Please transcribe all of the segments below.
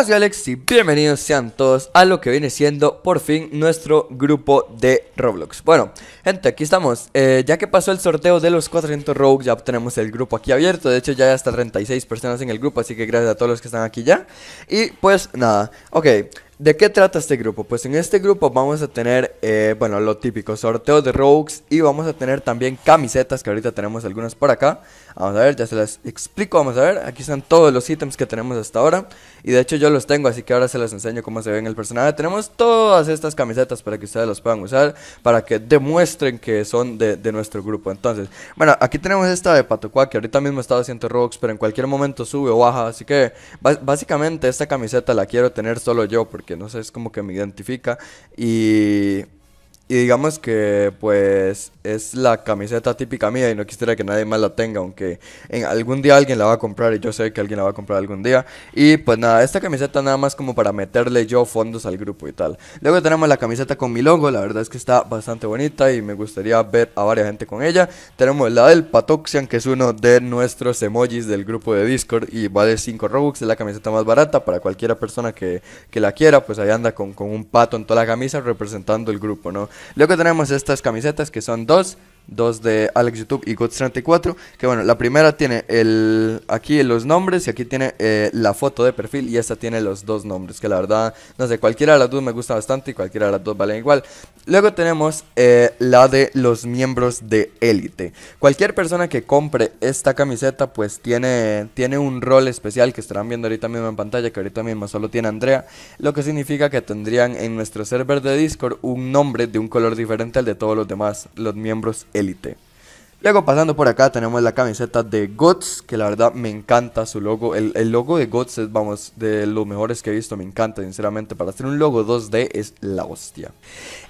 Hola, Alex y bienvenidos sean todos a lo que viene siendo por fin nuestro grupo de Roblox. Bueno, gente, aquí estamos. Eh, ya que pasó el sorteo de los 400 Robux, ya tenemos el grupo aquí abierto. De hecho, ya hay hasta 36 personas en el grupo, así que gracias a todos los que están aquí ya. Y pues nada, ok. ¿De qué trata este grupo? Pues en este grupo vamos a tener, eh, bueno, lo típico, Sorteo de rogues y vamos a tener también camisetas, que ahorita tenemos algunas por acá. Vamos a ver, ya se las explico, vamos a ver. Aquí están todos los ítems que tenemos hasta ahora. Y de hecho yo los tengo, así que ahora se les enseño cómo se ve en el personaje. Tenemos todas estas camisetas para que ustedes las puedan usar, para que demuestren que son de, nuestro grupo. Entonces, bueno, aquí tenemos esta de Patuqua que ahorita mismo estaba haciendo rogues, pero en cualquier momento sube o baja. Así que básicamente esta camiseta la quiero tener solo yo, porque que no sé, es como que me identifica y y digamos que pues es la camiseta típica mía y no quisiera que nadie más la tenga, aunque en algún día alguien la va a comprar y yo sé que alguien la va a comprar algún día. Y pues nada, esta camiseta nada más como para meterle yo fondos al grupo y tal. Luego tenemos la camiseta con mi logo, la verdad es que está bastante bonita y me gustaría ver a varias gente con ella. Tenemos la del Patoxian, que es uno de nuestros emojis del grupo de Discord y vale 5 Robux, es la camiseta más barata para cualquiera persona que, la quiera, pues ahí anda con, con un pato en toda la camisa representando el grupo, ¿no? Luego tenemos estas camisetas que son dos dos de Alex YouTube y goods 34 Que bueno, la primera tiene el aquí los nombres y aquí tiene eh, la foto de perfil y esta tiene los dos nombres. Que la verdad, no sé, cualquiera de las dos me gusta bastante y cualquiera de las dos vale igual. Luego tenemos eh, la de los miembros de élite. Cualquier persona que compre esta camiseta pues tiene, tiene un rol especial que estarán viendo ahorita mismo en pantalla, que ahorita mismo solo tiene Andrea. Lo que significa que tendrían en nuestro server de Discord un nombre de un color diferente al de todos los demás, los miembros élite. Luego pasando por acá tenemos la camiseta de Goats, que la verdad me encanta su logo. El, logo de Guts es, vamos, de los mejores que he visto, me encanta, sinceramente. Para hacer un logo 2D es la hostia.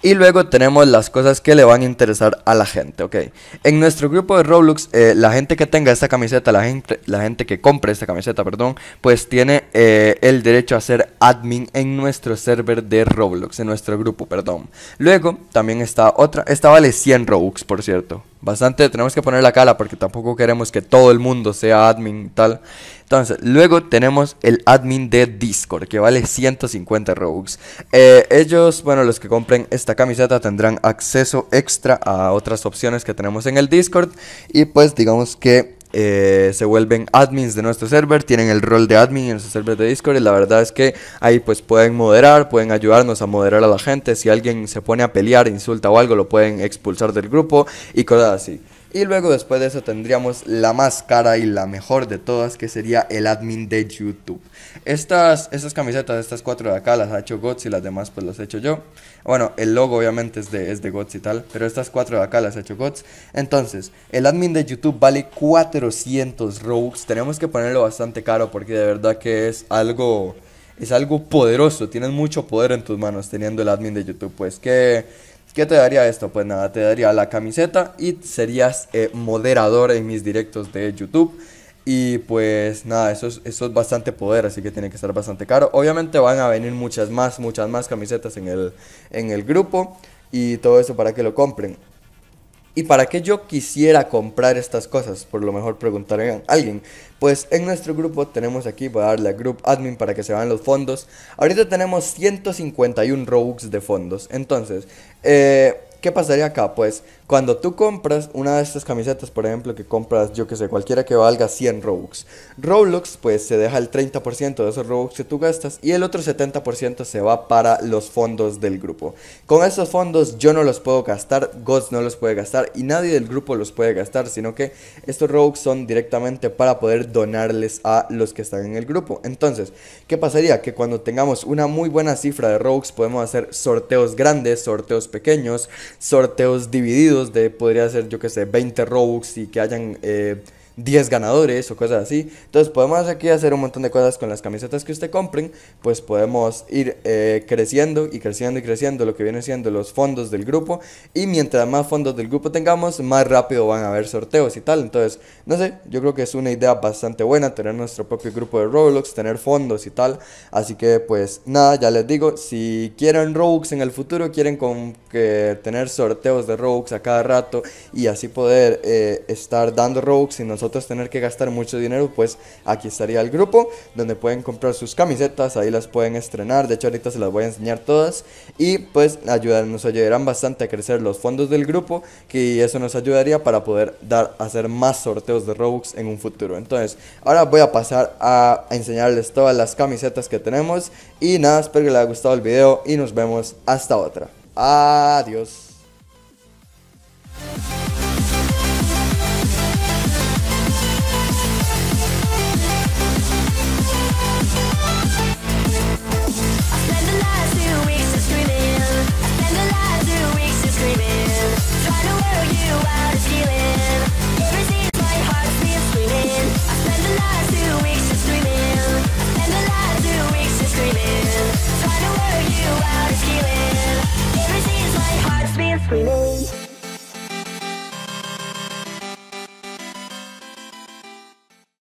Y luego tenemos las cosas que le van a interesar a la gente, ¿ok? En nuestro grupo de Roblox, eh, la gente que tenga esta camiseta, la gente, la gente que compre esta camiseta, perdón, pues tiene eh, el derecho a ser admin en nuestro server de Roblox, en nuestro grupo, perdón. Luego también está otra, esta vale 100 Robux, por cierto bastante tenemos que poner la cala porque tampoco queremos que todo el mundo sea admin y tal. Entonces, luego tenemos el admin de Discord que vale 150 Robux. Eh, ellos, bueno, los que compren esta camiseta tendrán acceso extra a otras opciones que tenemos en el Discord y pues digamos que eh, se vuelven admins de nuestro server, tienen el rol de admin en nuestro server de Discord y la verdad es que ahí pues pueden moderar, pueden ayudarnos a moderar a la gente, si alguien se pone a pelear, insulta o algo, lo pueden expulsar del grupo y cosas así. Y luego después de eso tendríamos la más cara y la mejor de todas, que sería el admin de YouTube. Estas, estas camisetas, estas cuatro de acá, las ha hecho Gotz y las demás pues las he hecho yo. Bueno, el logo obviamente es de, es y tal, pero estas cuatro de acá las ha hecho Gotz. Entonces, el admin de YouTube vale 400 Robux. Tenemos que ponerlo bastante caro porque de verdad que es algo es algo poderoso, tienes mucho poder en tus manos teniendo el admin de YouTube, pues que ¿Qué te daría esto? Pues nada, te daría la camiseta y serías eh, moderador en mis directos de YouTube. Y pues nada, eso es, bastante poder, así que tiene que estar bastante caro. Obviamente van a venir muchas más, muchas más camisetas en el, en el grupo y todo eso para que lo compren. ¿Y para qué yo quisiera comprar estas cosas? Por lo mejor preguntaré a alguien. Pues en nuestro grupo tenemos aquí, voy a darle a Group Admin para que se vean los fondos. Ahorita tenemos 151 Robux de fondos. Entonces, eh, ¿Qué pasaría acá? Pues cuando tú compras una de estas camisetas, por ejemplo, que compras, yo que sé, cualquiera que valga 100 Robux, Roblox pues se deja el 30% de esos Robux que tú gastas y el otro 70% se va para los fondos del grupo. Con esos fondos yo no los puedo gastar, Gods no los puede gastar y nadie del grupo los puede gastar, sino que estos Robux son directamente para poder donarles a los que están en el grupo. Entonces, ¿qué pasaría? Que cuando tengamos una muy buena cifra de Robux podemos hacer sorteos grandes, sorteos pequeños, sorteos divididos de, podría ser, yo que sé, 20 Robux y que hayan eh, 10 ganadores o cosas así. Entonces podemos aquí hacer un montón de cosas con las camisetas que usted compren, pues podemos ir eh, creciendo y creciendo y creciendo lo que viene siendo los fondos del grupo y mientras más fondos del grupo tengamos, más rápido van a haber sorteos y tal. Entonces, no sé, yo creo que es una idea bastante buena tener nuestro propio grupo de Roblox, tener fondos y tal. Así que pues nada, ya les digo, si quieren Robux en el futuro, quieren con que tener sorteos de Robux a cada rato y así poder eh, estar dando Robux y nosotros tener que gastar mucho dinero, pues aquí estaría el grupo donde pueden comprar sus camisetas, ahí las pueden estrenar, de hecho ahorita se las voy a enseñar todas y pues ayudarnos nos ayudarán bastante a crecer los fondos del grupo que eso nos ayudaría para poder dar, hacer más sorteos de Robux en un futuro. Entonces, ahora voy a pasar a enseñarles todas las camisetas que tenemos y nada, espero que les haya gustado el video y nos vemos hasta otra. Adiós.